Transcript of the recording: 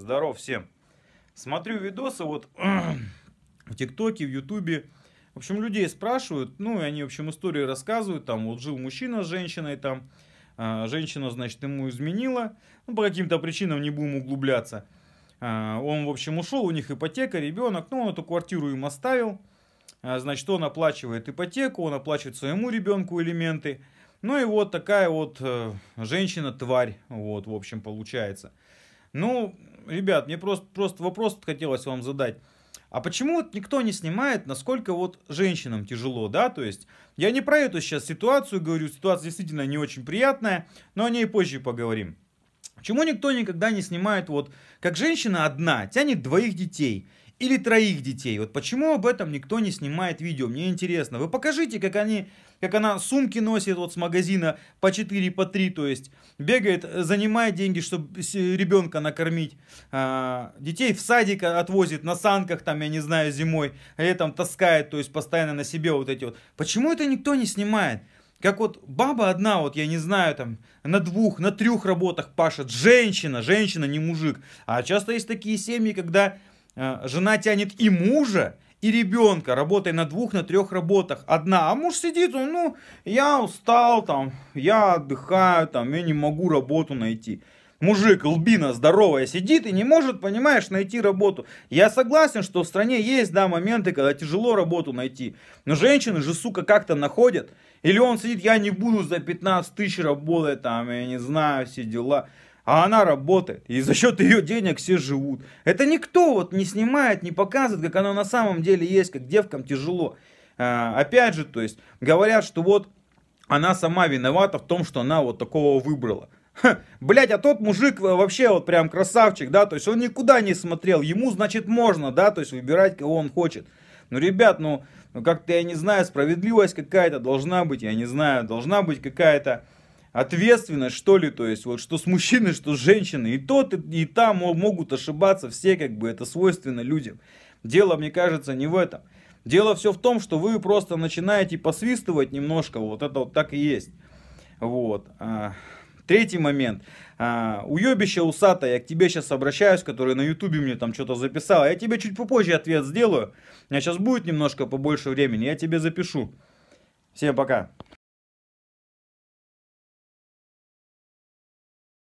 Здоров всем. Смотрю видосы вот в ТикТоке, в Ютубе. В общем, людей спрашивают, ну и они, в общем, истории рассказывают. Там вот жил мужчина с женщиной, там а, женщина, значит, ему изменила. Ну, по каким-то причинам не будем углубляться. А, он, в общем, ушел, у них ипотека, ребенок, ну, он эту квартиру им оставил. А, значит, он оплачивает ипотеку, он оплачивает своему ребенку элементы. Ну и вот такая вот э, женщина-тварь, вот, в общем, получается. Ну, ребят, мне просто, просто вопрос хотелось вам задать. А почему вот никто не снимает, насколько вот женщинам тяжело, да? То есть я не про эту сейчас ситуацию говорю, ситуация действительно не очень приятная, но о ней позже поговорим. Почему никто никогда не снимает вот, как женщина одна тянет двоих детей, или троих детей. Вот почему об этом никто не снимает видео? Мне интересно. Вы покажите, как они, как она сумки носит вот с магазина по 4, по 3, то есть бегает, занимает деньги, чтобы ребенка накормить. А, детей в садик отвозит на санках, там, я не знаю, зимой, летом а таскает, то есть постоянно на себе вот эти вот. Почему это никто не снимает? Как вот баба одна, вот я не знаю, там на двух, на трех работах пашет. Женщина, женщина, не мужик. А часто есть такие семьи, когда Э, жена тянет и мужа, и ребенка, работая на двух, на трех работах одна. А муж сидит, он, ну, ну, я устал, там, я отдыхаю, там, я не могу работу найти. Мужик, лбина здоровая, сидит и не может, понимаешь, найти работу. Я согласен, что в стране есть, да, моменты, когда тяжело работу найти. Но женщины же, сука, как-то находят. Или он сидит, я не буду за 15 тысяч работать, там, я не знаю, все дела а она работает. И за счет ее денег все живут. Это никто вот не снимает, не показывает, как оно на самом деле есть, как девкам тяжело. А, опять же, то есть, говорят, что вот она сама виновата в том, что она вот такого выбрала. Ха, блять, а тот мужик вообще вот прям красавчик, да, то есть он никуда не смотрел, ему значит можно, да, то есть выбирать кого он хочет. Ну, ребят, ну, ну как-то я не знаю, справедливость какая-то должна быть, я не знаю, должна быть какая-то ответственность, что ли, то есть, вот, что с мужчиной, что с женщиной, и тот, и, и там могут ошибаться все, как бы, это свойственно людям. Дело, мне кажется, не в этом. Дело все в том, что вы просто начинаете посвистывать немножко, вот это вот так и есть. Вот. А, третий момент. А, уебище усатое, я к тебе сейчас обращаюсь, который на ютубе мне там что-то записал. Я тебе чуть попозже ответ сделаю. У меня сейчас будет немножко побольше времени, я тебе запишу. Всем пока.